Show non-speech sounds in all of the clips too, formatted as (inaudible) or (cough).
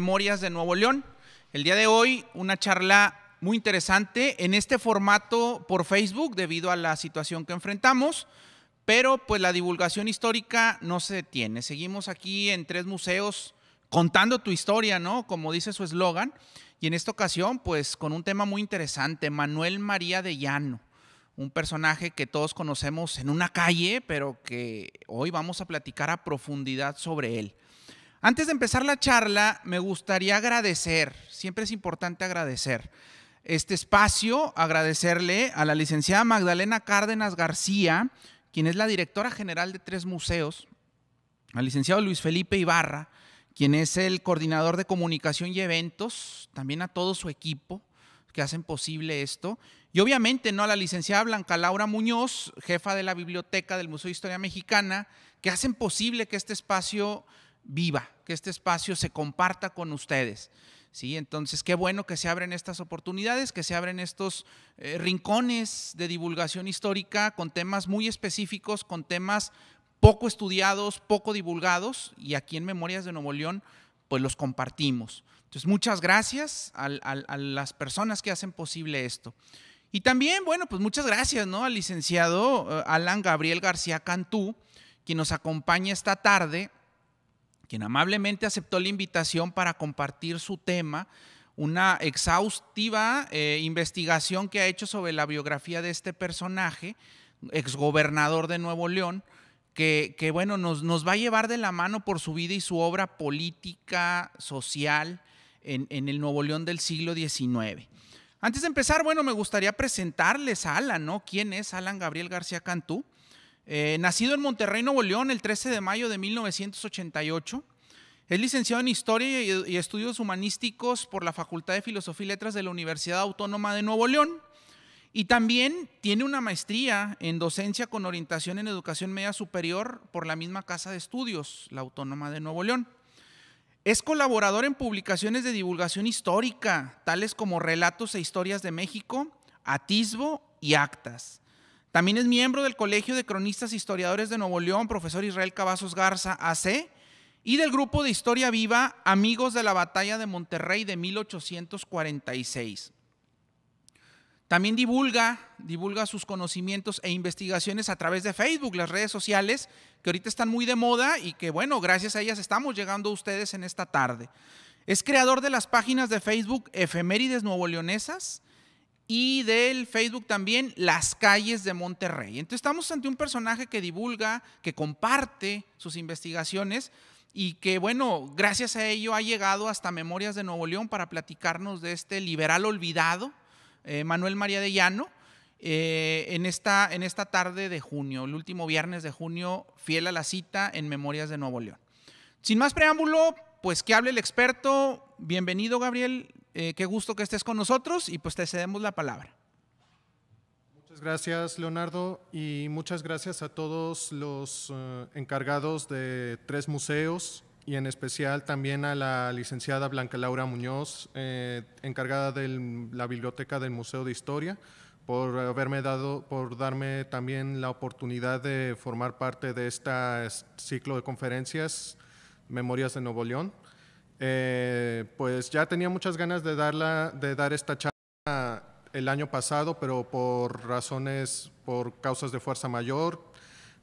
Memorias de Nuevo León. El día de hoy una charla muy interesante en este formato por Facebook debido a la situación que enfrentamos, pero pues la divulgación histórica no se detiene. Seguimos aquí en tres museos contando tu historia, ¿no? Como dice su eslogan. Y en esta ocasión pues con un tema muy interesante, Manuel María de Llano, un personaje que todos conocemos en una calle, pero que hoy vamos a platicar a profundidad sobre él. Antes de empezar la charla, me gustaría agradecer, siempre es importante agradecer este espacio, agradecerle a la licenciada Magdalena Cárdenas García, quien es la directora general de tres museos, al licenciado Luis Felipe Ibarra, quien es el coordinador de comunicación y eventos, también a todo su equipo que hacen posible esto, y obviamente no a la licenciada Blanca Laura Muñoz, jefa de la biblioteca del Museo de Historia Mexicana, que hacen posible que este espacio viva, que este espacio se comparta con ustedes. ¿sí? Entonces, qué bueno que se abren estas oportunidades, que se abren estos eh, rincones de divulgación histórica con temas muy específicos, con temas poco estudiados, poco divulgados, y aquí en Memorias de Nuevo León, pues los compartimos. Entonces, muchas gracias a, las personas que hacen posible esto. Y también, bueno, pues muchas gracias, ¿no? Al licenciado eh, Alan Gabriel García Cantú, quien nos acompaña esta tarde quien amablemente aceptó la invitación para compartir su tema, una exhaustiva eh, investigación que ha hecho sobre la biografía de este personaje, exgobernador de Nuevo León, que, bueno, nos, nos, va a llevar de la mano por su vida y su obra política, social, en, en el Nuevo León del siglo XIX. Antes de empezar, bueno, me gustaría presentarles a Alan, ¿no? ¿Quién es Alan Gabriel García Cantú? Eh, nacido en Monterrey, Nuevo León, el 13 de mayo de 1988. Es licenciado en Historia y Estudios Humanísticos por la Facultad de Filosofía y Letras de la Universidad Autónoma de Nuevo León. Y también tiene una maestría en docencia con orientación en educación media superior por la misma Casa de Estudios, la Autónoma de Nuevo León. Es colaborador en publicaciones de divulgación histórica, tales como Relatos e Historias de México, Atisbo y Actas. También es miembro del Colegio de Cronistas e Historiadores de Nuevo León, profesor Israel Cavazos Garza, AC, y del grupo de Historia Viva, Amigos de la Batalla de Monterrey de 1846. También divulga, divulga sus conocimientos e investigaciones a través de Facebook, las redes sociales, que ahorita están muy de moda y que, bueno, gracias a ellas estamos llegando a ustedes en esta tarde. Es creador de las páginas de Facebook Efemérides Nuevo Leonesas, y del Facebook también Las calles de Monterrey. Entonces estamos ante un personaje que divulga, que comparte sus investigaciones y que bueno, gracias a ello ha llegado hasta Memorias de Nuevo León para platicarnos de este liberal olvidado, eh, Manuel María de Llano. Eh, en, esta, en esta tarde de junio, el último viernes de junio, fiel a la cita en Memorias de Nuevo León. Sin más preámbulo, pues que hable el experto. Bienvenido, Gabriel. Eh, qué gusto que estés con nosotros y pues te cedemos la palabra. Muchas gracias, Leonardo, y muchas gracias a todos los eh, encargados de tres museos y en especial también a la licenciada Blanca Laura Muñoz, eh, encargada de la biblioteca del Museo de Historia, por haberme dado, por darme también la oportunidad de formar parte de este ciclo de conferencias Memorias de Nuevo León. Eh, pues ya tenía muchas ganas de, de dar esta charla el año pasado, pero por razones, por causas de fuerza mayor,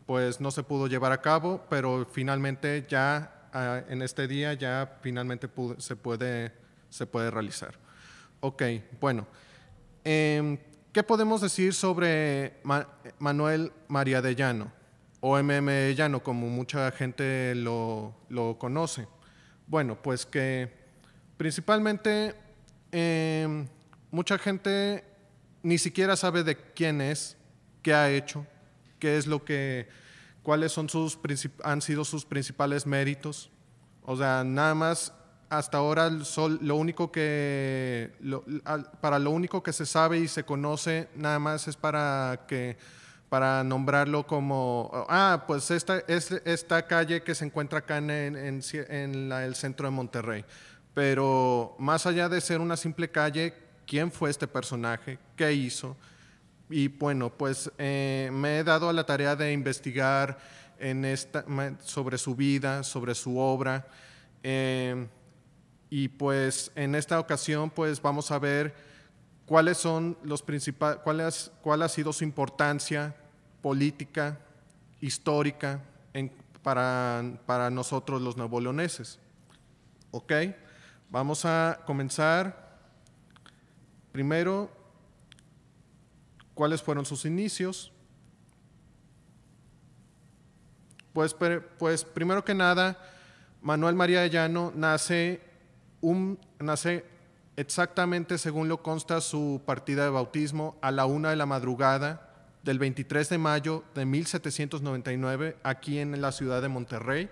pues no se pudo llevar a cabo, pero finalmente ya ah, en este día ya finalmente se, puede, se puede realizar. Ok, bueno. Em, ¿Qué podemos decir sobre Manuel María de Llano, o MM Llano, como mucha gente lo conoce? Bueno, pues que principalmente em, mucha gente ni siquiera sabe de quién es, qué ha hecho, qué es lo que, cuáles son sus han sido sus principales méritos. O sea, nada más hasta ahora lo único que para lo único que se sabe y se conoce nada más es para que para nombrarlo como, oh, ah, pues esta es esta calle que se encuentra acá en, el centro de Monterrey. Pero más allá de ser una simple calle, ¿quién fue este personaje? ¿Qué hizo? Y bueno, pues eh, me he dado a la tarea de investigar en esta, sobre su vida, sobre su obra. Eh, y pues en esta ocasión pues vamos a ver cuáles son los principales, cuáles cuál, ha sido su importancia política, histórica para, nosotros los nuevoleoneses. ¿Ok? Vamos a comenzar primero cuáles fueron sus inicios. Pues, pues primero que nada, Manuel María de Llano nace, un, nace exactamente según lo consta su partida de bautismo a la una de la madrugada del 23 de mayo de 1799 aquí en la ciudad de Monterrey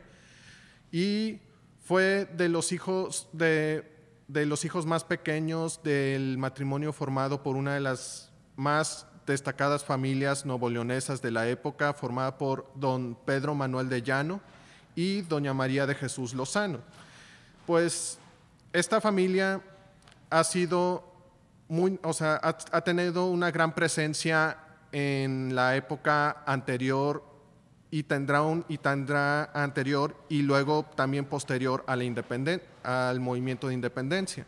y fue de los hijos de, los hijos más pequeños del matrimonio formado por una de las más destacadas familias novoleonesas de la época, formada por don Pedro Manuel de Llano y doña María de Jesús Lozano. Pues esta familia ha sido muy, o sea, ha tenido una gran presencia en la época anterior y tendrá, un, y tendrá anterior y luego también posterior a al movimiento de independencia.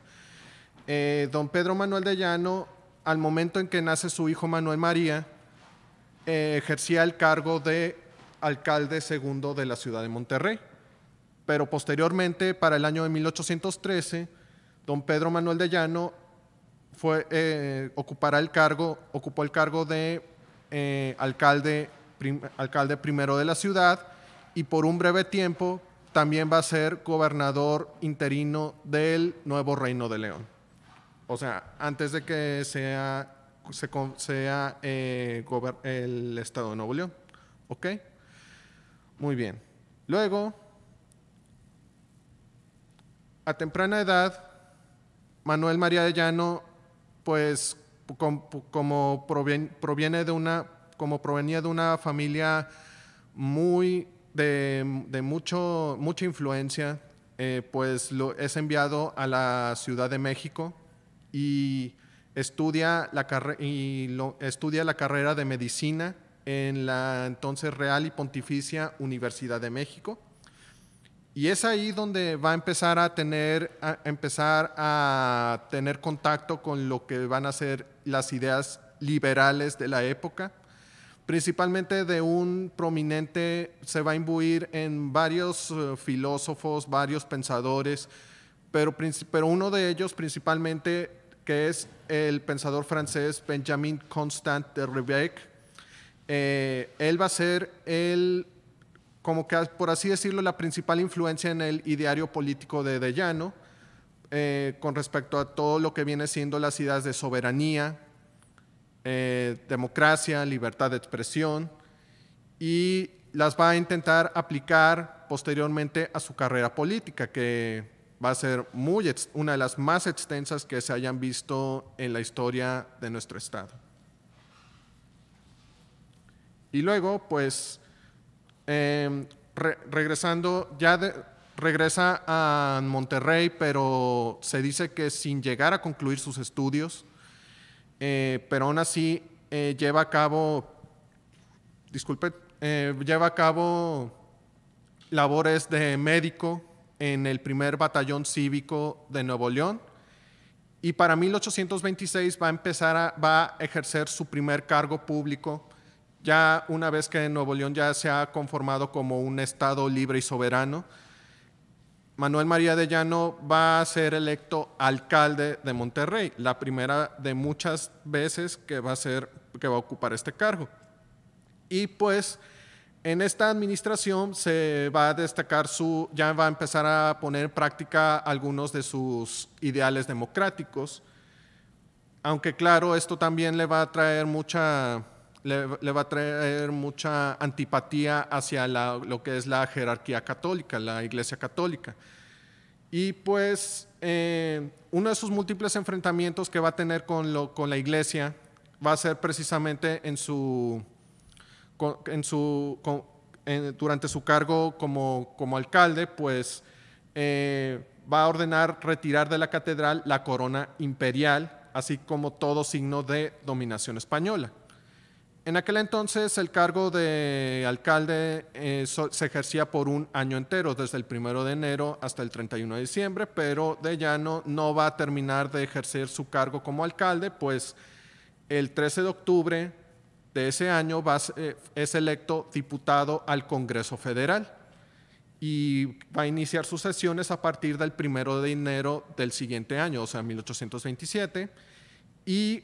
Eh, don Pedro Manuel de Llano, al momento en que nace su hijo Manuel María, eh, ejercía el cargo de alcalde segundo de la ciudad de Monterrey. Pero posteriormente, para el año de 1813, don Pedro Manuel de Llano fue, eh, ocupará el cargo, ocupó el cargo de eh, alcalde, alcalde primero de la ciudad y por un breve tiempo también va a ser gobernador interino del nuevo Reino de León. O sea, antes de que sea, se, sea eh, el Estado de Nuevo León. ¿Ok? Muy bien. Luego, a temprana edad, Manuel María de Llano, pues como, proviene, de una, como provenía de una familia muy de, mucho, mucha influencia, eh, pues lo, es enviado a la Ciudad de México y estudia la, y lo, estudia la carrera de medicina en la entonces Real y Pontificia Universidad de México y es ahí donde va a empezar a tener, empezar a tener contacto con lo que van a ser las ideas liberales de la época, principalmente de un prominente, se va a imbuir en varios eh, filósofos, varios pensadores, pero, pero uno de ellos principalmente que es el pensador francés Benjamin Constant de Rebec. Eh, él va a ser el como que por así decirlo, la principal influencia en el ideario político de De Llano, eh, con respecto a todo lo que viene siendo las ideas de soberanía, eh, democracia, libertad de expresión, y las va a intentar aplicar posteriormente a su carrera política, que va a ser muy, una de las más extensas que se hayan visto en la historia de nuestro Estado. Y luego, pues, Em, regresando, ya regresa a Monterrey, pero se dice que sin llegar a concluir sus estudios, eh, pero aún así eh, lleva a cabo, disculpe, eh, lleva a cabo labores de médico en el primer batallón cívico de Nuevo León y para 1826 va a empezar a, va a ejercer su primer cargo público ya una vez que Nuevo León ya se ha conformado como un Estado libre y soberano, Manuel María de Llano va a ser electo alcalde de Monterrey, la primera de muchas veces que va a, ser, que va a ocupar este cargo. Y pues en esta administración se va a destacar su, ya va a empezar a poner en práctica algunos de sus ideales democráticos, aunque claro, esto también le va a traer mucha le, va a traer mucha antipatía hacia lo que es la jerarquía católica, la iglesia católica. Y pues eh, uno de sus múltiples enfrentamientos que va a tener con, la iglesia va a ser precisamente durante su cargo como, alcalde, pues eh, va a ordenar retirar de la catedral la corona imperial, así como todo signo de dominación española. En aquel entonces el cargo de alcalde eh, se ejercía por un año entero, desde el 1 de enero hasta el 31 de diciembre, pero de llano no va a terminar de ejercer su cargo como alcalde, pues el 13 de octubre de ese año eh, es electo diputado al Congreso Federal y va a iniciar sus sesiones a partir del 1 de enero del siguiente año, o sea, 1827, y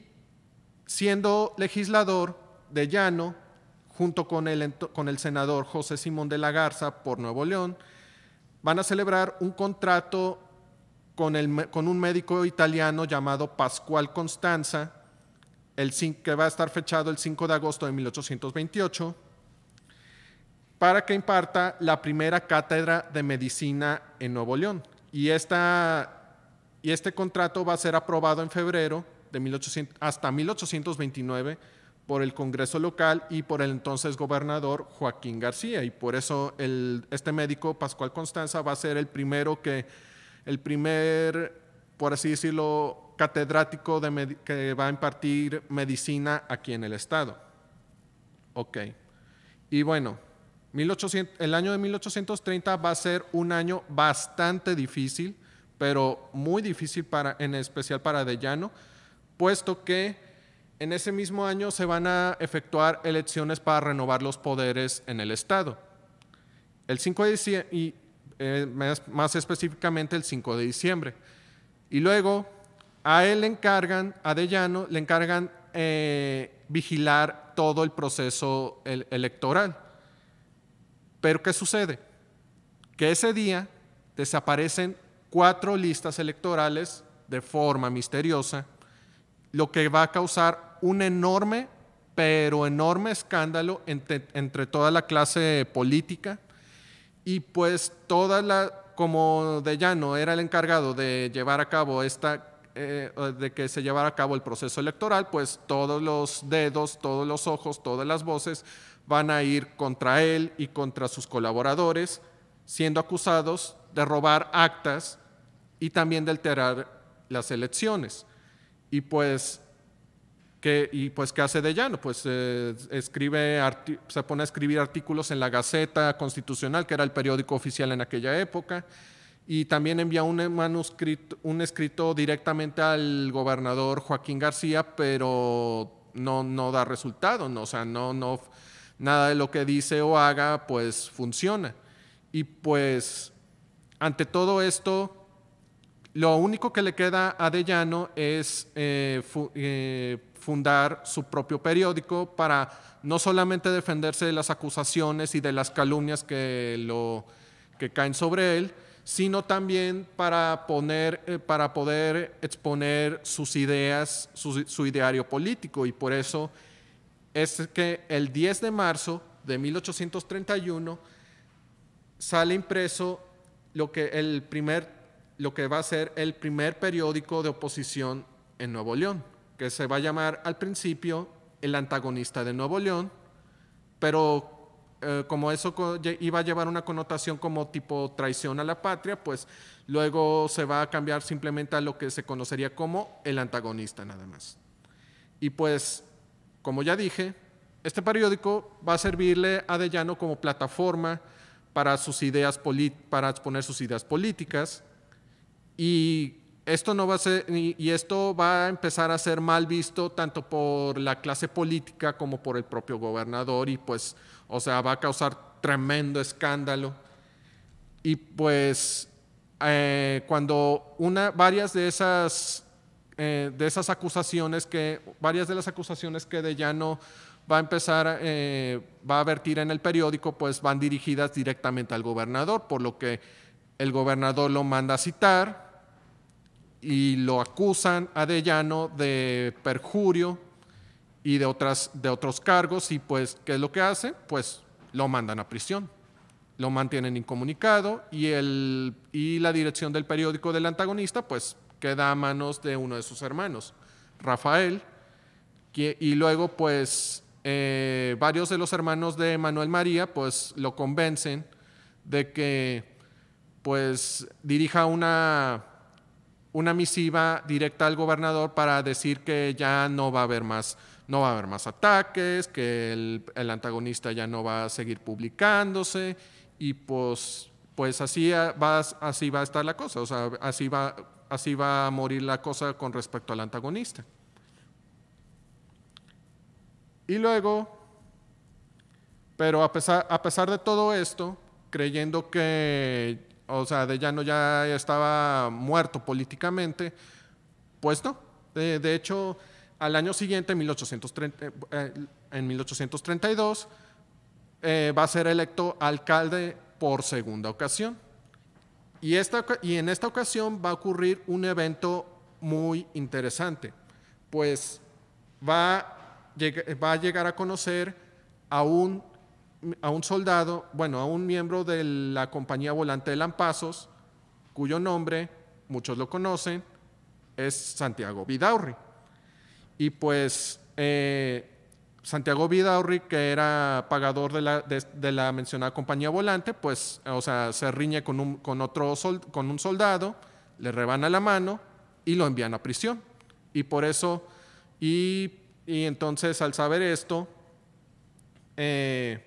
siendo legislador, de Llano, junto con el, con el senador José Simón de la Garza por Nuevo León, van a celebrar un contrato con, el, con un médico italiano llamado Pascual Constanza, el, que va a estar fechado el 5 de agosto de 1828, para que imparta la primera cátedra de medicina en Nuevo León. Y, y este contrato va a ser aprobado en febrero de 1800, hasta 1829 por el Congreso local y por el entonces gobernador Joaquín García. Y por eso este médico, Pascual Constanza, va a ser el primero que, el primer, por así decirlo, catedrático de que va a impartir medicina aquí en el Estado. Ok. Y bueno, 1800, el año de 1830 va a ser un año bastante difícil, pero muy difícil para, en especial para Dellano, puesto que en ese mismo año se van a efectuar elecciones para renovar los poderes en el Estado. El 5 de diciembre, y eh, más, específicamente el 5 de diciembre. Y luego a él le encargan, a Dellano, le encargan eh, vigilar todo el proceso electoral. Pero ¿qué sucede? Que ese día desaparecen cuatro listas electorales de forma misteriosa, lo que va a causar un enorme, pero enorme escándalo entre, toda la clase política y pues toda la, como de llano era el encargado de llevar a cabo esta eh, de que se llevara a cabo el proceso electoral, pues todos los dedos, todos los ojos, todas las voces van a ir contra él y contra sus colaboradores, siendo acusados de robar actas y también de alterar las elecciones. Y pues ¿Y pues qué hace de llano? Pues eh, escribe se pone a escribir artículos en la Gaceta Constitucional, que era el periódico oficial en aquella época, y también envía un, eh, manuscrito, un escrito directamente al gobernador Joaquín García, pero no, no da resultado, no, o sea, no, no, nada de lo que dice o haga pues funciona. Y pues ante todo esto, lo único que le queda a Llano es eh, eh, fundar su propio periódico para no solamente defenderse de las acusaciones y de las calumnias que, caen sobre él, sino también para, poner, eh, para poder exponer sus ideas, su, su ideario político. Y por eso es que el 10 de marzo de 1831 sale impreso lo que el primer lo que va a ser el primer periódico de oposición en Nuevo León, que se va a llamar al principio El antagonista de Nuevo León, pero eh, como eso iba a llevar una connotación como tipo traición a la patria, pues luego se va a cambiar simplemente a lo que se conocería como el antagonista nada más. Y pues, como ya dije, este periódico va a servirle a Dellano como plataforma para sus ideas para exponer sus ideas políticas y esto no va a ser, y esto va a empezar a ser mal visto tanto por la clase política como por el propio gobernador y pues, o sea, va a causar tremendo escándalo. Y pues eh, cuando una, varias de esas, eh, de esas acusaciones que, varias de las acusaciones que de llano va a empezar, eh, va a vertir en el periódico, pues van dirigidas directamente al gobernador, por lo que el gobernador lo manda a citar y lo acusan a Dellano de perjurio y de, otras, de otros cargos y pues, ¿qué es lo que hace? Pues lo mandan a prisión, lo mantienen incomunicado y, el, y la dirección del periódico del antagonista pues queda a manos de uno de sus hermanos, Rafael, que, y luego pues eh, varios de los hermanos de Manuel María pues lo convencen de que pues dirija una una misiva directa al gobernador para decir que ya no va a haber más, no va a haber más ataques, que el, antagonista ya no va a seguir publicándose y pues, pues así, va, así va a estar la cosa, o sea, así va, así va a morir la cosa con respecto al antagonista. Y luego, pero a pesar, a pesar de todo esto, creyendo que o sea, de ya no ya estaba muerto políticamente, pues no. De, hecho, al año siguiente, en 1832, eh, eh, va a ser electo alcalde por segunda ocasión. Y, esta, y en esta ocasión va a ocurrir un evento muy interesante, pues va, va a llegar a conocer a un a un soldado, bueno, a un miembro de la compañía volante de Lampazos, cuyo nombre, muchos lo conocen, es Santiago Vidaurri. Y pues eh, Santiago Vidaurri, que era pagador de la, de, la, mencionada compañía volante, pues, o sea, se riñe con un, con otro con un soldado, le rebana la mano y lo envían a prisión. Y por eso, y, y entonces al saber esto, eh,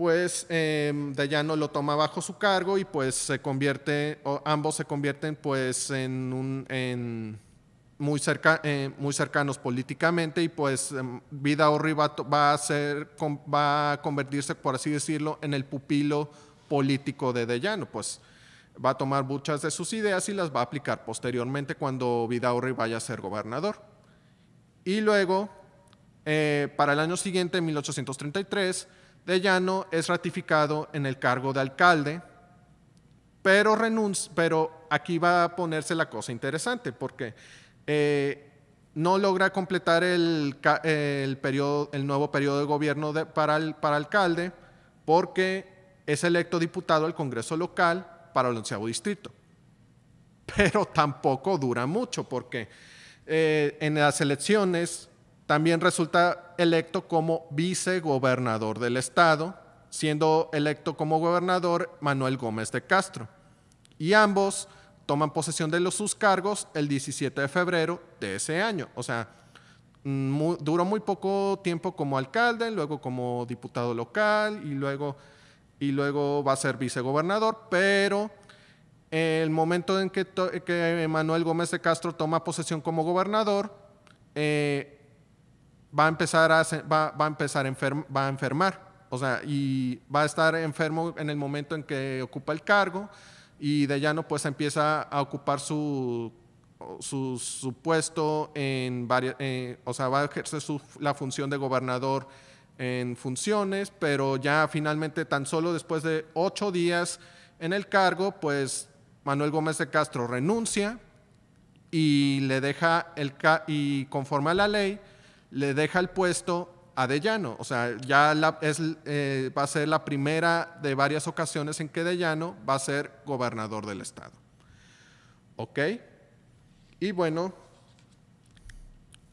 pues eh, lo toma bajo su cargo y pues se convierte, ambos se convierten pues en muy, cerca, eh, muy cercanos políticamente y pues em, va, a ser, va a convertirse, por así decirlo, en el pupilo político de Dellano, pues va a tomar muchas de sus ideas y las va a aplicar posteriormente cuando Vidaurri vaya a ser gobernador. Y luego, eh, para el año siguiente, en 1833, de Llano es ratificado en el cargo de alcalde, pero, pero aquí va a ponerse la cosa interesante, porque eh, no logra completar el, nuevo periodo de gobierno para, para alcalde, porque es electo diputado al Congreso local para el onceavo distrito. Pero tampoco dura mucho porque eh, en las elecciones también resulta electo como vicegobernador del estado, siendo electo como gobernador Manuel Gómez de Castro. Y ambos toman posesión de los, sus cargos el 17 de febrero de ese año. O sea, duró muy poco tiempo como alcalde, luego como diputado local y luego, y luego va a ser vicegobernador, pero el momento en que, Manuel Gómez de Castro toma posesión como gobernador, eh, va a empezar a, va, a, empezar va a enfermar. O sea, y va a estar enfermo en el momento en que ocupa el cargo y de llano pues empieza a ocupar su, su, puesto en varias, eh, o sea, va a ejercer la función de gobernador en funciones, pero ya finalmente tan solo después de ocho días en el cargo, pues Manuel Gómez de Castro renuncia y le deja el y conforme a la ley, le deja el puesto a De Llano. O sea, ya es, eh, va a ser la primera de varias ocasiones en que De Llano va a ser gobernador del estado. ¿Ok? Y bueno,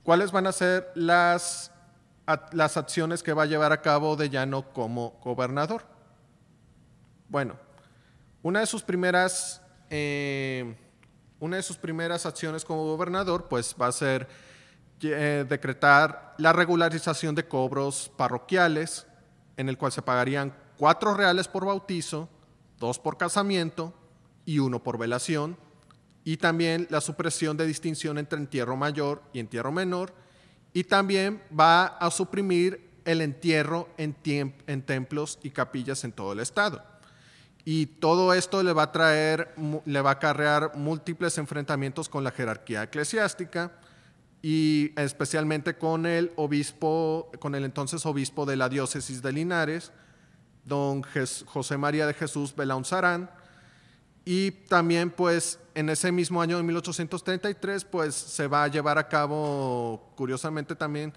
¿cuáles van a ser las, las acciones que va a llevar a cabo De Llano como gobernador? Bueno, una de sus primeras... Eh, una de sus primeras acciones como gobernador, pues va a ser eh, decretar la regularización de cobros parroquiales, en el cual se pagarían cuatro reales por bautizo, dos por casamiento y uno por velación, y también la supresión de distinción entre entierro mayor y entierro menor, y también va a suprimir el entierro en, templos y capillas en todo el estado. Y todo esto le va a traer, le va a acarrear múltiples enfrentamientos con la jerarquía eclesiástica, y especialmente con el obispo, con el entonces obispo de la diócesis de Linares, don José María de Jesús Belaunzarán, y también pues en ese mismo año de 1833 pues se va a llevar a cabo curiosamente también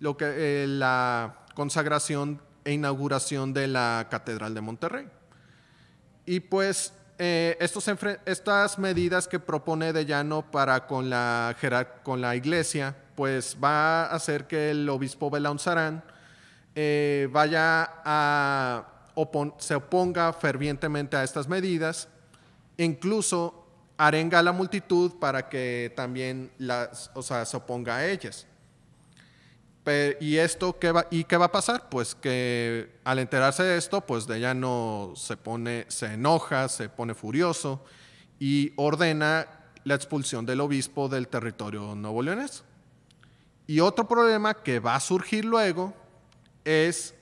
lo que eh, la consagración e inauguración de la Catedral de Monterrey. Y pues eh, estas medidas que propone De Llano para con la, con la iglesia, pues va a hacer que el obispo Belaunzarán eh, vaya a se oponga fervientemente a estas medidas, incluso arenga a la multitud para que también las, se oponga a ellas. ¿Y esto qué va, y qué va a pasar? Pues que al enterarse de esto, pues de ella no se pone, se enoja, se pone furioso y ordena la expulsión del obispo del territorio nuevo leonés. Y otro problema que va a surgir luego es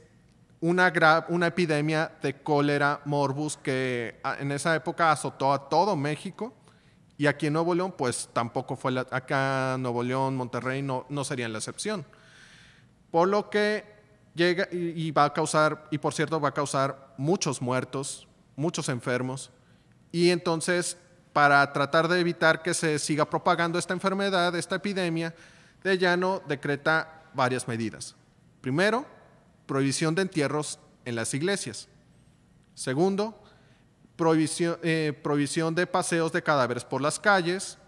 una, una epidemia de cólera morbus que en esa época azotó a todo México. Y aquí en Nuevo León, pues tampoco fue la, acá Nuevo León, Monterrey no serían la excepción. Por lo que llega y, va a causar, y por cierto, va a causar muchos muertos, muchos enfermos. Y entonces, para tratar de evitar que se siga propagando esta enfermedad, esta epidemia, de llano decreta varias medidas. Primero, prohibición de entierros en las iglesias. Segundo, prohibición, eh, prohibición de paseos de cadáveres por las calles.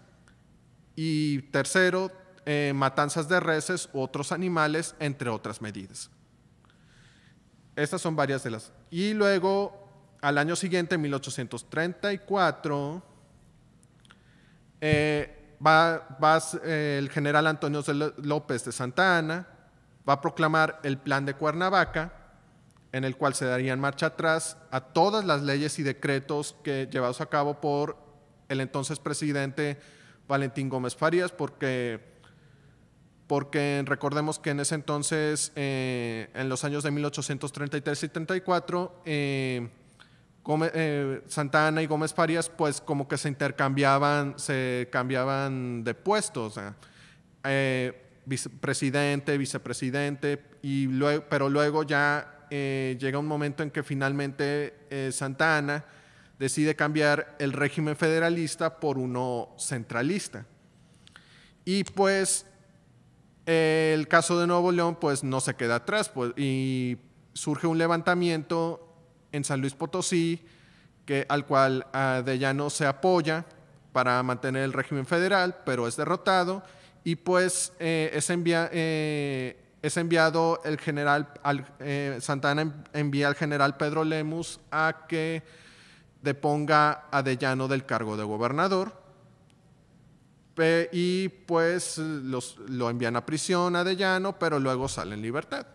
Y tercero, eh, matanzas de reses u otros animales, entre otras medidas. Estas son varias de las. Y luego, al año siguiente, en 1834, eh, va, eh, el general Antonio López de Santa Ana va a proclamar el plan de Cuernavaca, en el cual se darían marcha atrás a todas las leyes y decretos que llevados a cabo por el entonces presidente Valentín Gómez Farías, porque porque recordemos que en ese entonces, eh, en los años de 1833 y 34, Santa Ana y Gómez Farias pues como que se intercambiaban, se cambiaban de puestos, eh, presidente, vicepresidente, y pero luego ya eh, llega un momento en que finalmente Santa Ana decide cambiar el régimen federalista por uno centralista. Y pues el caso de Nuevo León, pues no se queda atrás pues, y surge un levantamiento en San Luis Potosí, que, al cual Adellano ah, se apoya para mantener el régimen federal, pero es derrotado y pues eh, eh, es, enviado el general, eh, Santana envía al general Pedro Lemus a que deponga a Adellano del cargo de gobernador y pues los, lo envían a prisión a Llano, pero luego sale en libertad.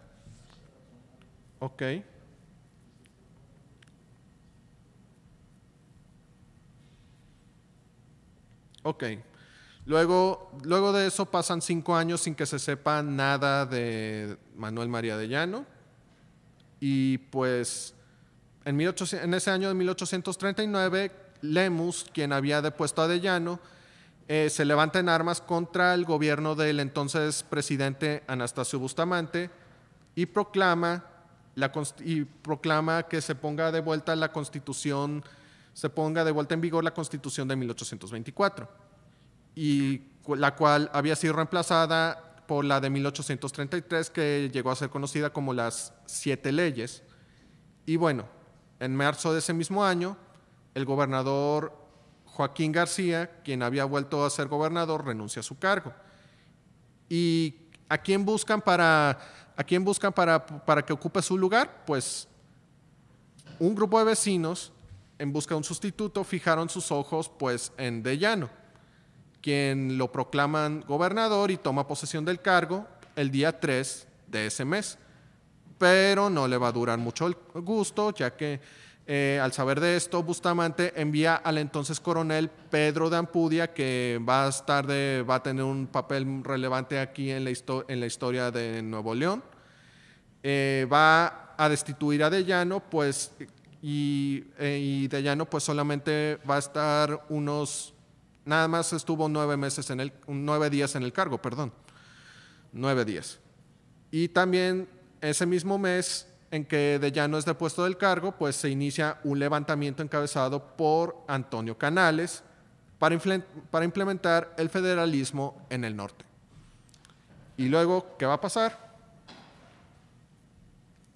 Ok. Ok. Luego, luego de eso pasan cinco años sin que se sepa nada de Manuel María de Y pues en, en ese año de 1839, Lemus, quien había depuesto a De eh, se levanta en armas contra el gobierno del entonces presidente Anastasio Bustamante y proclama, la, proclama que se ponga de vuelta la constitución, se ponga de vuelta en vigor la constitución de 1824, y la cual había sido reemplazada por la de 1833, que llegó a ser conocida como las siete leyes. Y bueno, en marzo de ese mismo año, el gobernador Joaquín García, quien había vuelto a ser gobernador, renuncia a su cargo. ¿Y a quién buscan para, a para, para que ocupe su lugar? Pues un grupo de vecinos, en busca de un sustituto, fijaron sus ojos pues, en Llano, quien lo proclaman gobernador y toma posesión del cargo el día 3 de ese mes. Pero no le va a durar mucho el gusto, ya que eh, al saber de esto, Bustamante envía al entonces coronel Pedro de Ampudia, que más tarde va a tener un papel relevante aquí en la, historia de Nuevo León. Eh, va a destituir a Dellano, pues, y, eh, De Llano pues solamente va a estar unos, nada más estuvo nueve meses en el, nueve días en el cargo, perdón, nueve días. Y también ese mismo mes en que de Llano es depuesto del cargo, pues se inicia un levantamiento encabezado por Antonio Canales para, implementar el federalismo en el norte. Y luego, ¿qué va a pasar?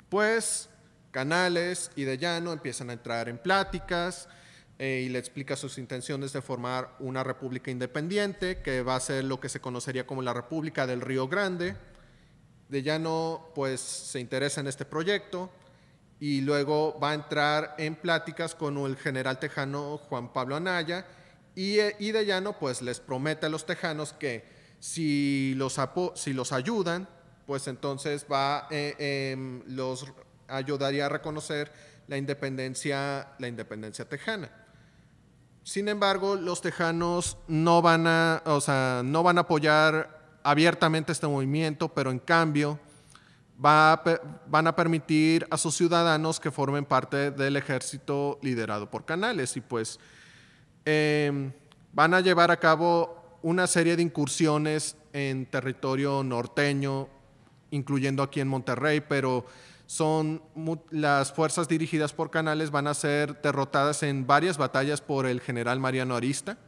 Pues Canales y de Llano empiezan a entrar en pláticas eh, y le explica sus intenciones de formar una república independiente, que va a ser lo que se conocería como la República del Río Grande de Llano pues se interesa en este proyecto y luego va a entrar en pláticas con el general tejano Juan Pablo Anaya y, eh, de Llano pues les promete a los tejanos que si los, si los ayudan, pues entonces va, eh, em, los ayudaría a reconocer la independencia, la independencia tejana. Sin embargo, los tejanos no van a, no van a apoyar abiertamente este movimiento, pero en cambio van a permitir a sus ciudadanos que formen parte del ejército liderado por Canales y pues em, van a llevar a cabo una serie de incursiones en territorio norteño, incluyendo aquí en Monterrey, pero son las fuerzas dirigidas por Canales van a ser derrotadas en varias batallas por el general Mariano Arista.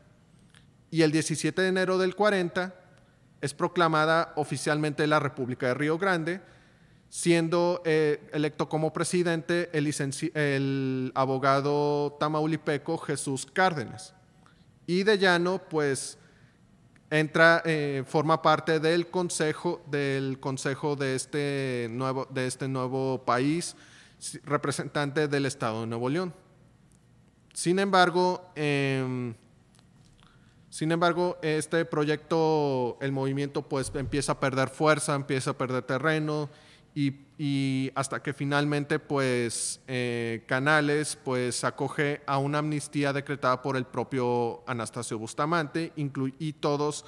Y el 17 de enero del 40 es proclamada oficialmente la República de Río Grande, siendo eh, electo como presidente el, el, abogado tamaulipeco Jesús Cárdenas. Y de llano, pues, entra, eh, forma parte del consejo, del consejo de este nuevo, de este nuevo país, representante del Estado de Nuevo León. Sin embargo, em, sin embargo, este proyecto, el movimiento, pues empieza a perder fuerza, empieza a perder terreno y, hasta que finalmente, pues eh, Canales, pues acoge a una amnistía decretada por el propio Anastasio Bustamante y todos,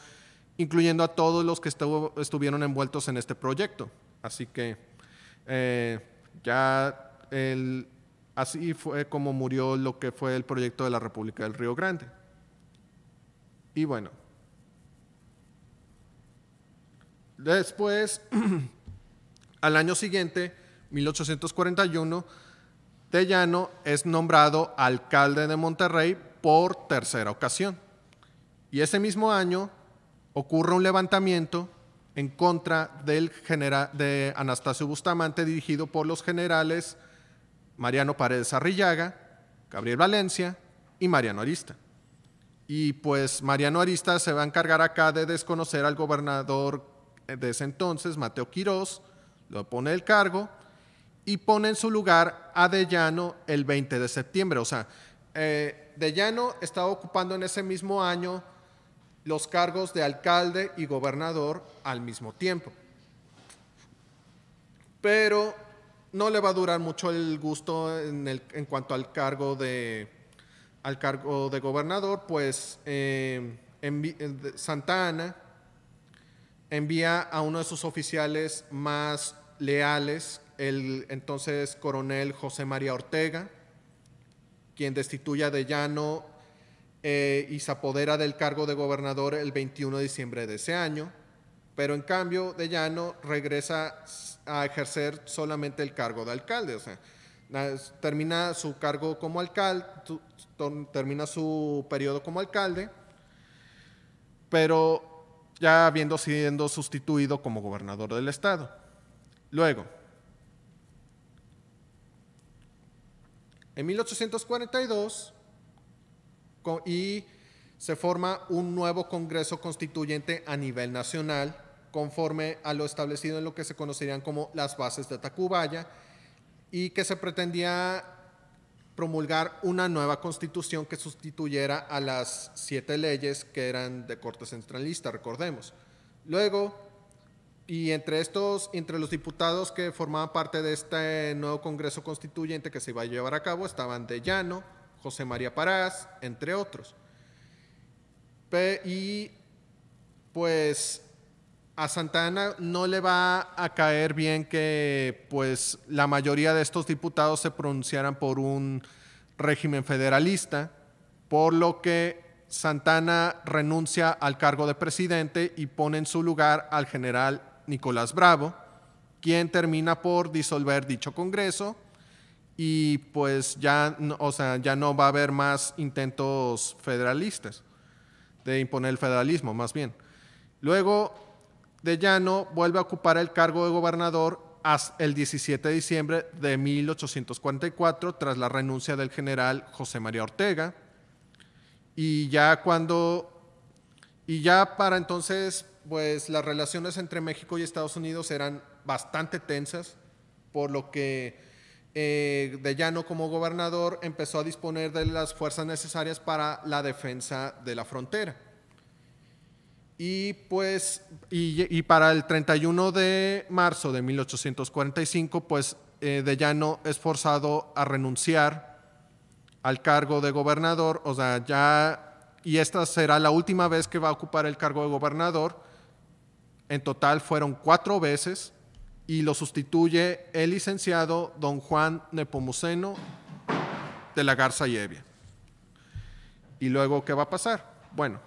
incluyendo a todos los que estuvieron envueltos en este proyecto. Así que eh, ya el, así fue como murió lo que fue el proyecto de la República del Río Grande. Y bueno, después, (clears throat) al año siguiente, 1841, Tellano es nombrado alcalde de Monterrey por tercera ocasión. Y ese mismo año ocurre un levantamiento en contra del general de Anastasio Bustamante dirigido por los generales Mariano Paredes Arrillaga, Gabriel Valencia y Mariano Arista. Y pues Mariano Arista se va a encargar acá de desconocer al gobernador de ese entonces, Mateo Quirós, lo pone el cargo y pone en su lugar a Dellano el 20 de septiembre. O sea, eh, De Llano estaba ocupando en ese mismo año los cargos de alcalde y gobernador al mismo tiempo. Pero no le va a durar mucho el gusto en cuanto al cargo de al cargo de gobernador, pues eh, eh, Santa Ana envía a uno de sus oficiales más leales, el entonces coronel José María Ortega, quien destituye a De Llano eh, y se apodera del cargo de gobernador el 21 de diciembre de ese año, pero en cambio De Llano regresa a ejercer solamente el cargo de alcalde, o sea, termina su cargo como alcalde, termina su periodo como alcalde, pero ya habiendo siendo sustituido como gobernador del estado. Luego, en 1842, y se forma un nuevo Congreso Constituyente a nivel nacional, conforme a lo establecido en lo que se conocerían como las bases de Tacubaya, y que se pretendía promulgar una nueva constitución que sustituyera a las siete leyes que eran de corte centralista, recordemos. Luego, y entre estos, entre los diputados que formaban parte de este nuevo Congreso Constituyente que se iba a llevar a cabo, estaban De Llano, José María Parás, entre otros. y pues a Santana no le va a caer bien que pues la mayoría de estos diputados se pronunciaran por un régimen federalista, por lo que Santana renuncia al cargo de presidente y pone en su lugar al general Nicolás Bravo, quien termina por disolver dicho Congreso y pues ya, o sea, ya no va a haber más intentos federalistas, de imponer el federalismo más bien. Luego de Llano vuelve a ocupar el cargo de gobernador el 17 de diciembre de 1844 tras la renuncia del general José María Ortega. Y ya cuando y ya para entonces pues las relaciones entre México y Estados Unidos eran bastante tensas, por lo que eh, de Llano como gobernador empezó a disponer de las fuerzas necesarias para la defensa de la frontera. Y pues, y, para el 31 de marzo de 1845, pues eh, de llano es forzado a renunciar al cargo de gobernador, o sea, ya, y esta será la última vez que va a ocupar el cargo de gobernador. En total fueron cuatro veces y lo sustituye el licenciado don Juan Nepomuceno de la Garza yevia ¿Y luego qué va a pasar? Bueno,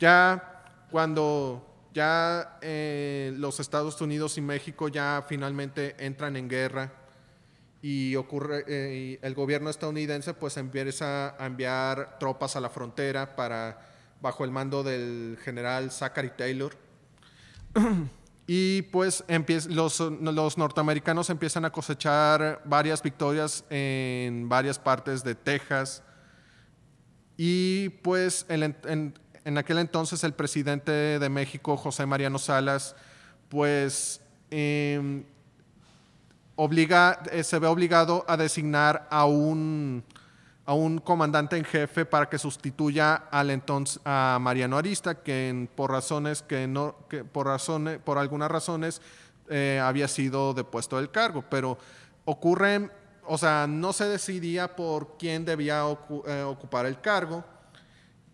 ya cuando ya eh, los Estados Unidos y México ya finalmente entran en guerra y ocurre eh, el gobierno estadounidense pues empieza a enviar tropas a la frontera para bajo el mando del general Zachary Taylor (clears throat) y pues los, los norteamericanos empiezan a cosechar varias victorias en varias partes de Texas y pues el, en, en aquel entonces el presidente de México, José Mariano Salas, pues em, obliga, eh, se ve obligado a designar a un, a un comandante en jefe para que sustituya al entonces a Mariano Arista, que por razones que no, por razones, por algunas razones eh, había sido depuesto del cargo, pero ocurre, o sea, no se decidía por quién debía eh, ocupar el cargo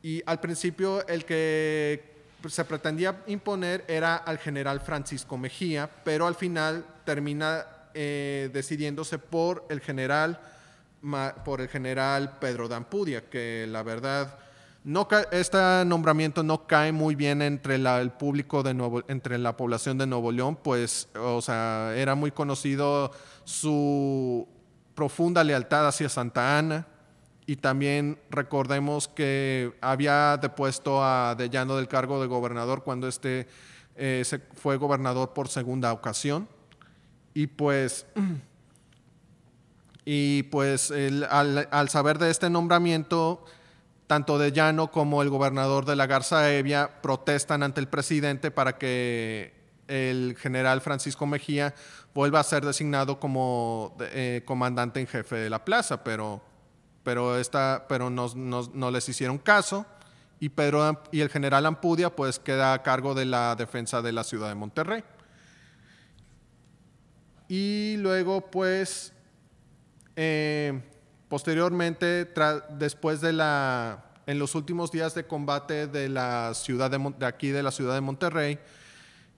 y al principio el que se pretendía imponer era al general Francisco Mejía, pero al final termina eh, decidiéndose por el general por el general Pedro Dampudia, que la verdad no este nombramiento no cae muy bien entre la, el público de Nuevo, entre la población de Nuevo León, pues, o sea, era muy conocido su profunda lealtad hacia Santa Ana, y también recordemos que había depuesto a Llano del cargo de gobernador cuando este eh, se fue gobernador por segunda ocasión. Y pues, (clears throat) y pues al, saber de este nombramiento, tanto de Llano como el gobernador de la Garza Evia protestan ante el presidente para que el general Francisco Mejía vuelva a ser designado como eh, comandante en jefe de la plaza, pero pero, pero no, les hicieron caso y, Pedro, y el general Ampudia pues queda a cargo de la defensa de la ciudad de Monterrey. Y luego pues eh, posteriormente, después de la, en los últimos días de combate de la ciudad de, aquí de la ciudad de Monterrey,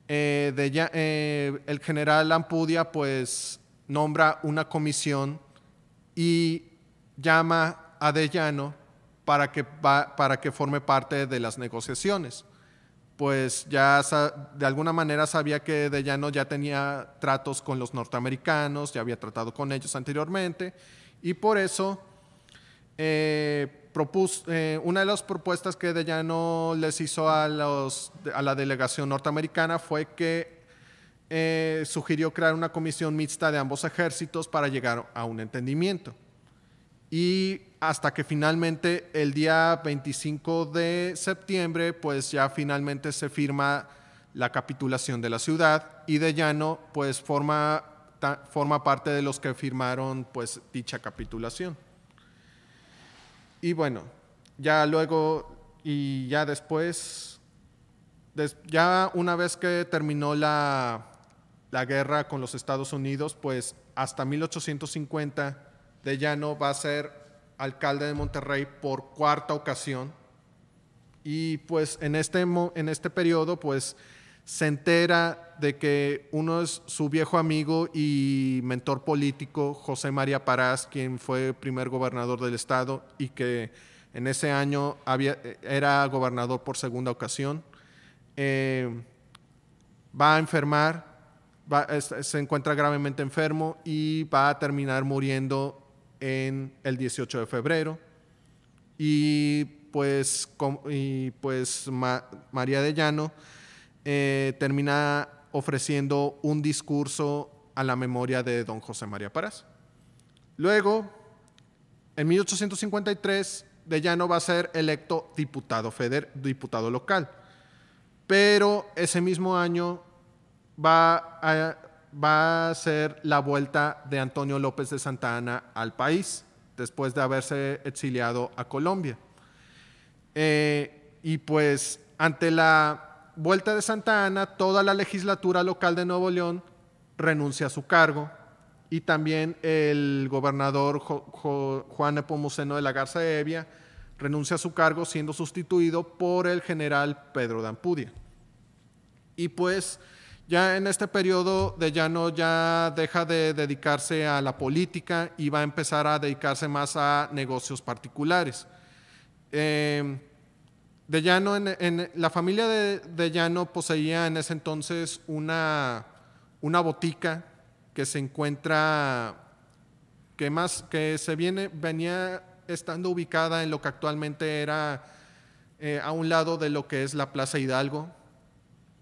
eh, eh, el general Ampudia pues nombra una comisión y llama a Dellano para que, para que forme parte de las negociaciones. Pues ya de alguna manera sabía que De Llano ya tenía tratos con los norteamericanos, ya había tratado con ellos anteriormente, y por eso eh, eh, una de las propuestas que De Llano les hizo a, la delegación norteamericana fue que eh, sugirió crear una comisión mixta de ambos ejércitos para llegar a un entendimiento. Y hasta que finalmente el día 25 de septiembre, pues ya finalmente se firma la capitulación de la ciudad y de llano, pues forma, forma parte de los que firmaron pues dicha capitulación. Y bueno, ya luego y ya después, ya una vez que terminó la, la guerra con los Estados Unidos, pues hasta 1850 de este Llano va a ser alcalde de Monterrey por cuarta ocasión. Y pues en este, en este periodo, pues se entera de que uno es su viejo amigo y mentor político, José María Parás, quien fue primer gobernador del estado y que en ese año había, era gobernador por segunda ocasión. Eh, va a enfermar, se encuentra gravemente enfermo y va a terminar muriendo en el 18 de febrero. Y pues, y pues María de Llano eh, termina ofreciendo un discurso a la memoria de don José María Parás. Luego, en 1853, de Llano va a ser electo diputado, feder diputado local, pero ese mismo año va a, va a ser la vuelta de Antonio López de Santa Ana al país, después de haberse exiliado a Colombia. Eh, y pues ante la vuelta de Santa Ana, toda la legislatura local de Nuevo León renuncia a su cargo y también el gobernador Juan Epomuceno de la Garza de Evia renuncia a su cargo siendo sustituido por el general Pedro Dampudia. Y pues ya en este periodo de Llano ya deja de dedicarse a la política y va a empezar a dedicarse más a negocios particulares. Em, de Llano, en, la familia de, de, Llano poseía en ese entonces una, una botica que se encuentra, que más, que se viene, venía estando ubicada en lo que actualmente era eh, a un lado de lo que es la Plaza Hidalgo,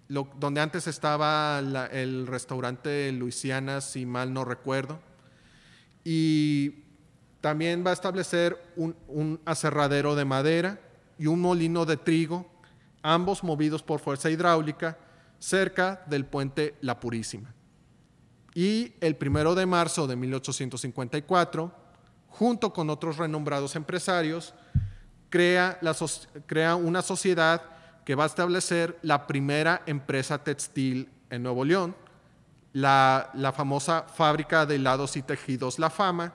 donde antes estaba el restaurante Luisiana, si mal no recuerdo. Y también va a establecer un, aserradero de madera y un molino de trigo, ambos movidos por fuerza hidráulica, cerca del puente La Purísima. Y el primero de marzo de 1854, junto con otros renombrados empresarios, crea, crea una sociedad que va a establecer la primera empresa textil en Nuevo León, la, la famosa fábrica de helados y tejidos La Fama,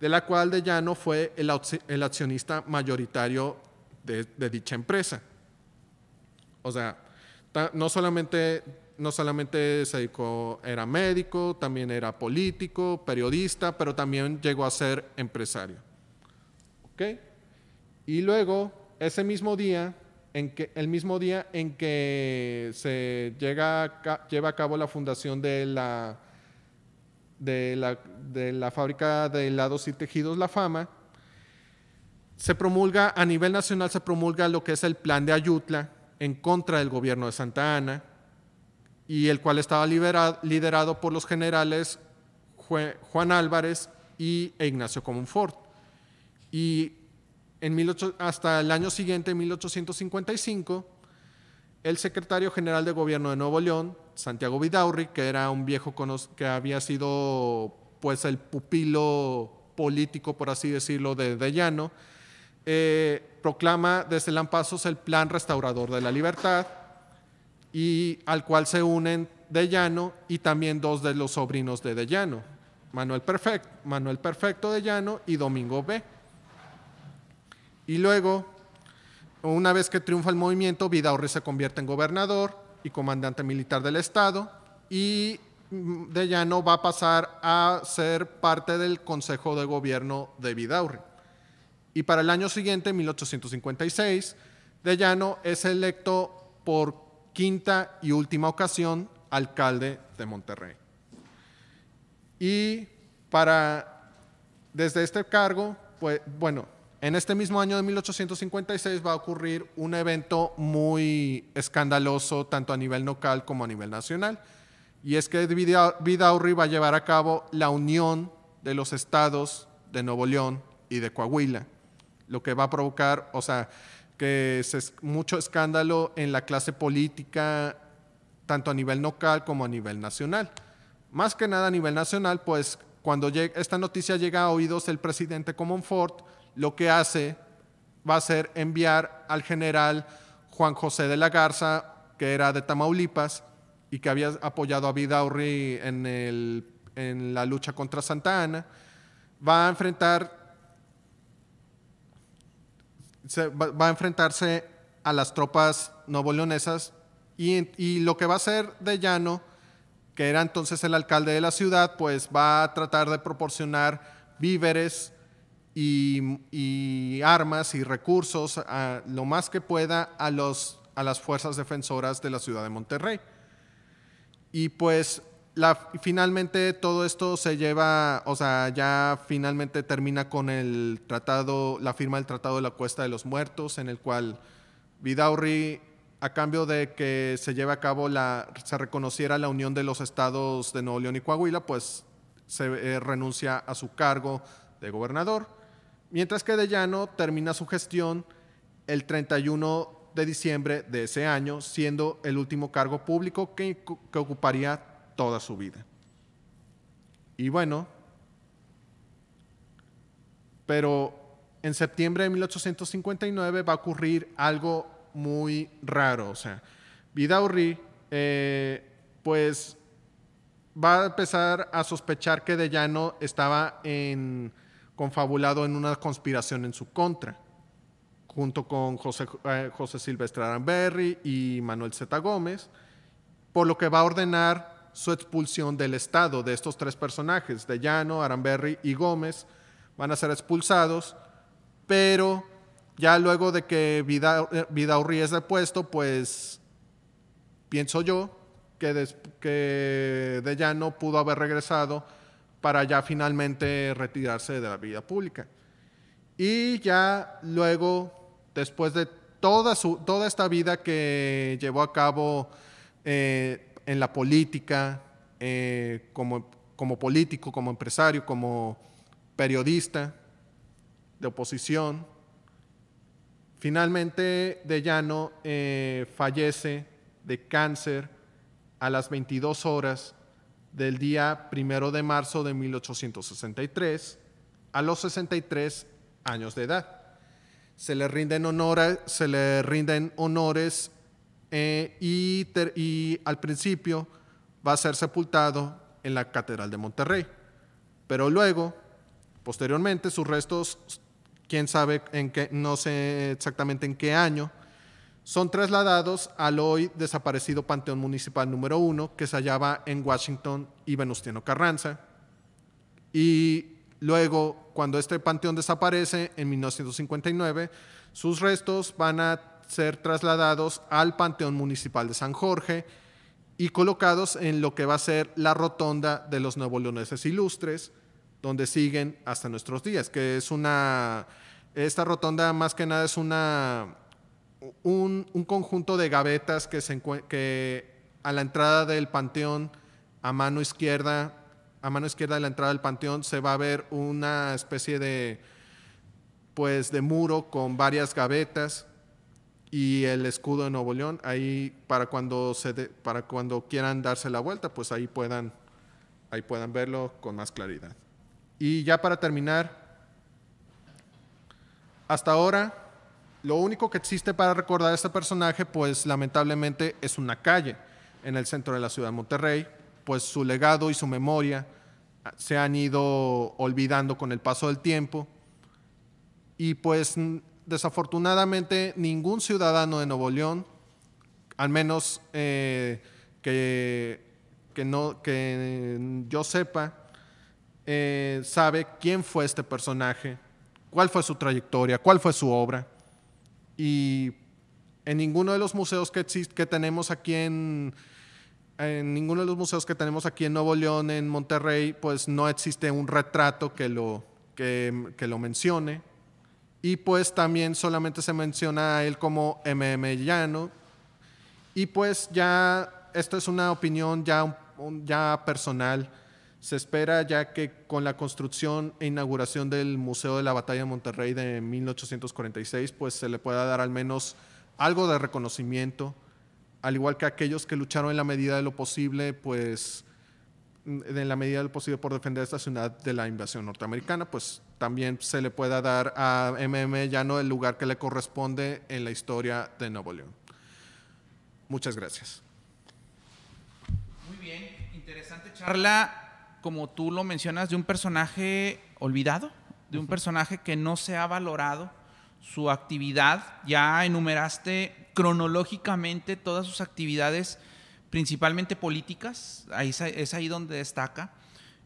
de la cual de Llano fue el, el accionista mayoritario de, de, dicha empresa. O sea, no solamente, no solamente se era médico, también era político, periodista, pero también llegó a ser empresario. ¿Ok? Y luego, ese mismo día, en que el mismo día en que se llega lleva a cabo la fundación de la, de de la fábrica de helados y tejidos La Fama, se promulga a nivel nacional se promulga lo que es el plan de Ayutla en contra del gobierno de Santa Ana y el cual estaba liderado por los generales Juan Álvarez y Ignacio Comunfort. Y hasta el año siguiente, 1855, el secretario general de gobierno de Nuevo León, Santiago Vidaurri, que era un viejo que había sido pues el pupilo político, por así decirlo, de, de Llano, eh, proclama desde Lampazos el Plan Restaurador de la Libertad, y al cual se unen De Llano y también dos de los sobrinos de De Llano, Manuel, Manuel Perfecto de Llano y Domingo B. Y luego, una vez que triunfa el movimiento, Vidaurri se convierte en gobernador y comandante militar del Estado y de Llano va a pasar a ser parte del Consejo de Gobierno de Vidaurri. Y para el año siguiente, 1856, de Llano es electo por quinta y última ocasión alcalde de Monterrey. Y para, desde este cargo, pues, bueno, en este mismo año de 1856 va a ocurrir un evento muy escandaloso tanto a nivel local como a nivel nacional. Y es que Vidaurri va a llevar a cabo la unión de los estados de Nuevo León y de Coahuila, lo que va a provocar, o sea, que es mucho escándalo en la clase política, tanto a nivel local como a nivel nacional. Más que nada a nivel nacional, pues cuando esta noticia llega a oídos del presidente Comonfort, lo que hace va a ser enviar al general Juan José de la Garza, que era de Tamaulipas y que había apoyado a Vidaurri en, en la lucha contra Santa Ana, va a enfrentar va, a enfrentarse a las tropas novoleonesas y, y lo que va a hacer de Llano, que era entonces el alcalde de la ciudad, pues va a tratar de proporcionar víveres y, armas y recursos lo más que pueda a, las fuerzas defensoras de la ciudad de Monterrey. Y pues finalmente todo esto se lleva, o sea, ya finalmente termina con el tratado, la firma del Tratado de la Cuesta de los Muertos, en el cual Vidaurri, a cambio de que se lleve a cabo se reconociera la unión de los estados de Nuevo León y Coahuila, pues se eh, renuncia a su cargo de gobernador Mientras que Llano termina su gestión el 31 de diciembre de ese año, siendo el último cargo público que, ocuparía toda su vida. Y bueno, pero en septiembre de 1859 va a ocurrir algo muy raro. O sea, Vidaurri, eh, pues va a empezar a sospechar que De Llano estaba en confabulado en una conspiración en su contra, junto con José, eh, Silvestre Aranberry y Manuel Zeta Gómez, por lo que va a ordenar su expulsión del Estado de estos tres personajes, de Llano, Aramberry y Gómez, van a ser expulsados, pero ya luego de que eh, Vidaurri es depuesto, pues pienso yo que, que De Llano pudo haber regresado para ya finalmente retirarse de la vida pública. Y ya luego, después de toda, su, toda esta vida que llevó a cabo eh, en la política, eh, como, político, como empresario, como periodista de oposición, finalmente de llano eh, fallece de cáncer a las 22 horas del día primero de marzo de 1863 a los 63 años de edad. Se le rinden, honores, se le rinden honores eh, y, al principio va a ser sepultado en la Catedral de Monterrey. Pero luego, posteriormente, sus restos, quién sabe en no sé exactamente en qué año, son trasladados al hoy desaparecido Panteón Municipal número 1 que se hallaba en Washington y Venustiano Carranza. Y luego, cuando este panteón desaparece en 1959, sus restos van a ser trasladados al Panteón Municipal de San Jorge y colocados en lo que va a ser la rotonda de los Nuevo Leoneses Ilustres, donde siguen hasta nuestros días, que es una, esta rotonda más que nada es una un, conjunto de gavetas que, se a la entrada del panteón, a mano izquierda, a mano izquierda de la entrada del panteón, se va a ver una especie de, pues, de muro con varias gavetas y el escudo de Nuevo León. Ahí para cuando, para cuando quieran darse la vuelta, pues ahí puedan, ahí puedan verlo con más claridad. Y ya para terminar, hasta ahora lo único que existe para recordar a este personaje, pues lamentablemente es una calle en el centro de la ciudad de Monterrey, pues su legado y su memoria se han ido olvidando con el paso del tiempo y pues desafortunadamente ningún ciudadano de Nuevo León, al menos eh, que, no, que yo sepa, eh, sabe quién fue este personaje, cuál fue su trayectoria, cuál fue su obra. Y en ninguno de los museos que, que tenemos aquí en, ninguno de los museos que tenemos aquí en Nuevo León, en Monterrey, pues no existe un retrato que lo, que, lo mencione. Y pues también solamente se menciona a él como MM Llano. Y pues ya, esto es una opinión ya, ya personal. Se espera ya que con la construcción e inauguración del Museo de la Batalla de Monterrey de 1846, pues se le pueda dar al menos algo de reconocimiento, al igual que aquellos que lucharon en la medida de lo posible, pues en la medida de lo posible por defender esta ciudad de la invasión norteamericana, pues también se le pueda dar a MM no el lugar que le corresponde en la historia de Nuevo León. Muchas gracias. Muy bien, interesante charla como tú lo mencionas, de un personaje olvidado, de un personaje que no se ha valorado su actividad. Ya enumeraste cronológicamente todas sus actividades, principalmente políticas, ahí es ahí donde destaca.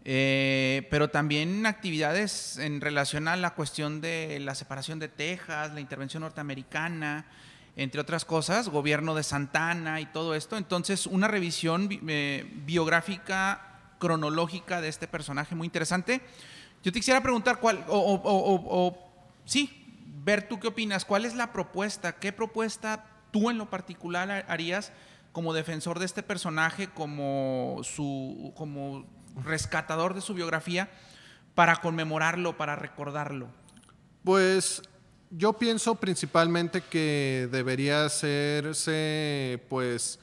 Eh, pero también actividades en relación a la cuestión de la separación de Texas, la intervención norteamericana, entre otras cosas, gobierno de Santana y todo esto. Entonces, una revisión eh, biográfica cronológica de este personaje muy interesante. Yo te quisiera preguntar cuál, o, sí, ver tú qué opinas, cuál es la propuesta, qué propuesta tú en lo particular harías como defensor de este personaje, como su, como rescatador de su biografía, para conmemorarlo, para recordarlo. Pues yo pienso principalmente que debería hacerse, pues,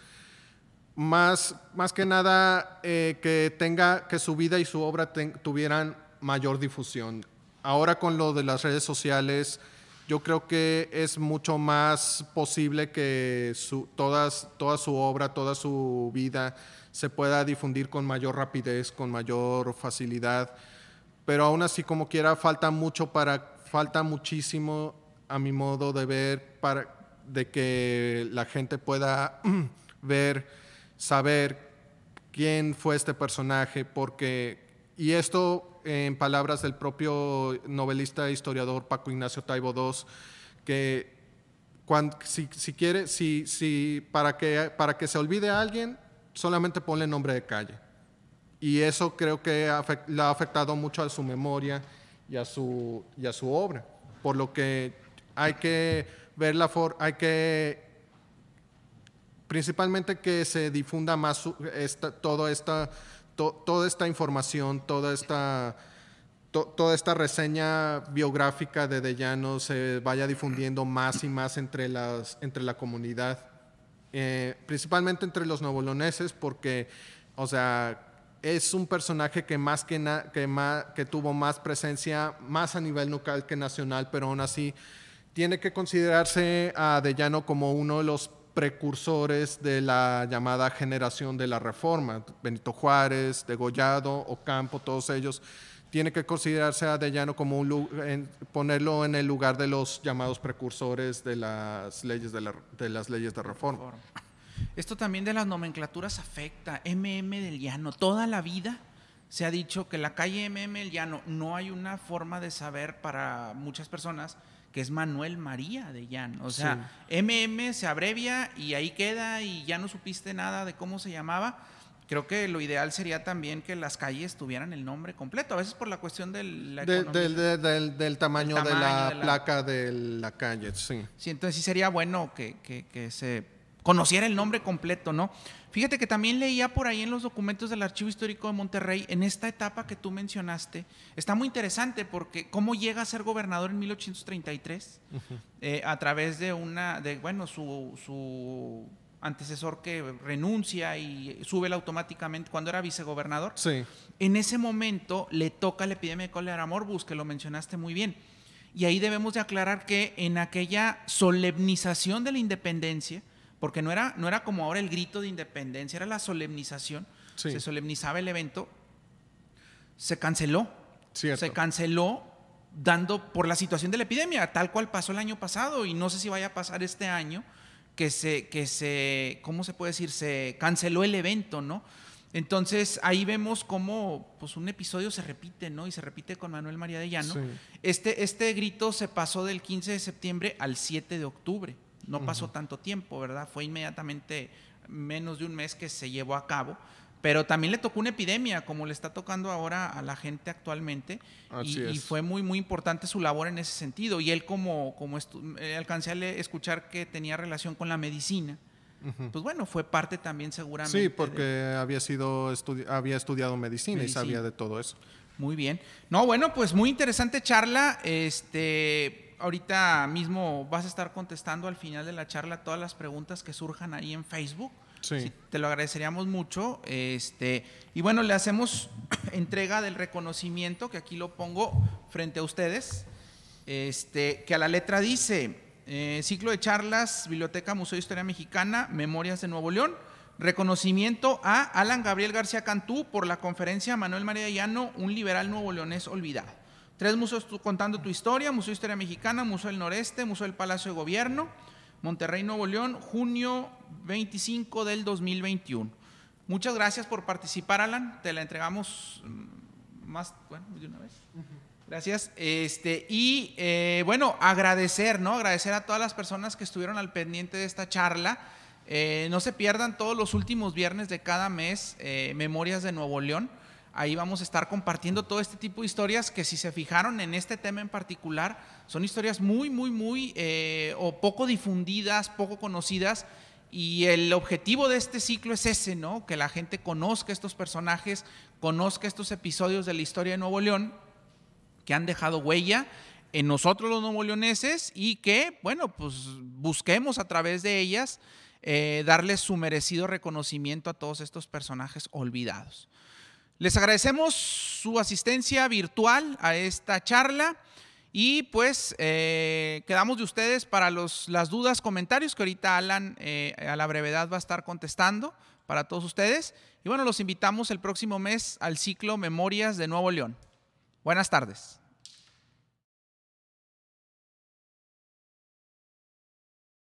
más, que nada eh, que tenga, que su vida y su obra tuvieran mayor difusión. Ahora con lo de las redes sociales, yo creo que es mucho más posible que todas, toda su obra, toda su vida se pueda difundir con mayor rapidez, con mayor facilidad. Pero aún así, como quiera, falta mucho para, falta muchísimo a mi modo de ver para de que la gente pueda (clears throat) ver saber quién fue este personaje, porque, y esto en palabras del propio novelista e historiador Paco Ignacio Taibo II, que si, si, quiere, si, si, para, que, para que se olvide a alguien, solamente ponle nombre de calle. Y eso creo que le ha afectado mucho a su memoria y a su, y a su obra, por lo que hay que ver la hay que principalmente que se difunda más toda, esta, toda esta información, toda esta, toda esta reseña biográfica de Dellano se vaya difundiendo más y más entre, las, entre la comunidad, eh, principalmente entre los novoloneses, porque, o sea, es un personaje que más que, que, que tuvo más presencia, más a nivel local que nacional, pero aún así tiene que considerarse a Dellano como uno de los precursores de la llamada generación de la reforma, Benito Juárez, Degollado, Ocampo, todos ellos, tiene que considerarse a Llano como un ponerlo en el lugar de los llamados precursores de las leyes de, de las leyes de reforma. Esto también de las nomenclaturas afecta. MM del Llano, toda la vida se ha dicho que la calle MM del Llano no hay una forma de saber para muchas personas que es Manuel María de Jan. O sea, MM se abrevia y ahí queda y ya no supiste nada de cómo se llamaba. Creo que lo ideal sería también que las calles tuvieran el nombre completo, a veces por la cuestión del, del, tamaño, de la, placa de la calle, sí. Sí, entonces sí sería bueno que se conociera el nombre completo, ¿no? Fíjate que también leía por ahí en los documentos del Archivo Histórico de Monterrey, en esta etapa que tú mencionaste, está muy interesante porque cómo llega a ser gobernador en 1833 eh, a través de una, de, bueno, su, su antecesor que renuncia y sube automáticamente cuando era vicegobernador. Sí. En ese momento le toca la epidemia de cólera morbus, que lo mencionaste muy bien. Y ahí debemos de aclarar que en aquella solemnización de la independencia, porque no era, no era como ahora el grito de independencia, era la solemnización. Se solemnizaba el evento. Se canceló. Se canceló dando por la situación de la epidemia, tal cual pasó el año pasado y no sé si vaya a pasar este año que se, que se ¿cómo se puede decir? Se canceló el evento, ¿no? Entonces ahí vemos cómo pues, un episodio se repite, ¿no? Y se repite con Manuel María de Llano. Este, este grito se pasó del 15 de septiembre al 7 de octubre. No pasó tanto tiempo, ¿verdad? Fue inmediatamente menos de un mes que se llevó a cabo. Pero también le tocó una epidemia, como le está tocando ahora a la gente actualmente. y, fue muy, muy importante su labor en ese sentido. Y él, como, como eh, alcancé a escuchar que tenía relación con la medicina, pues bueno, fue parte también seguramente. Sí, porque había, sido había estudiado medicina, medicina y sabía de todo eso. Muy bien. No, bueno, pues muy interesante charla. Este, ahorita mismo vas a estar contestando al final de la charla todas las preguntas que surjan ahí en Facebook. Sí. te lo agradeceríamos mucho. Este, y bueno, le hacemos (clears throat) entrega del reconocimiento, que aquí lo pongo frente a ustedes, este, que a la letra dice, eh, ciclo de charlas, Biblioteca Museo de Historia Mexicana, Memorias de Nuevo León, reconocimiento a Alan Gabriel García Cantú por la conferencia Manuel María Llano, un liberal nuevo leonés olvidado. Tres museos contando tu historia, Museo de Historia Mexicana, Museo del Noreste, Museo del Palacio de Gobierno, Monterrey, Nuevo León, junio 25 del 2021. Muchas gracias por participar, Alan. Te la entregamos mm, más, de una vez. Gracias. Este, y eh, bueno, agradecer, ¿no? Agradecer a todas las personas que estuvieron al pendiente de esta charla. Eh, no se pierdan todos los últimos viernes de cada mes eh, Memorias de Nuevo León. Ahí vamos a estar compartiendo todo este tipo de historias que si se fijaron en este tema en particular, son historias muy, muy, muy eh, o poco difundidas, poco conocidas. Y el objetivo de este ciclo es ese, ¿no? Que la gente conozca estos personajes, conozca estos episodios de la historia de Nuevo León que han dejado huella en nosotros los nuevo leoneses y que, bueno, pues busquemos a través de ellas eh, darles su merecido reconocimiento a todos estos personajes olvidados. Les agradecemos su asistencia virtual a esta charla y pues eh, quedamos de ustedes para los, las dudas, comentarios que ahorita Alan eh, a la brevedad va a estar contestando para todos ustedes. Y bueno, los invitamos el próximo mes al ciclo Memorias de Nuevo León. Buenas tardes.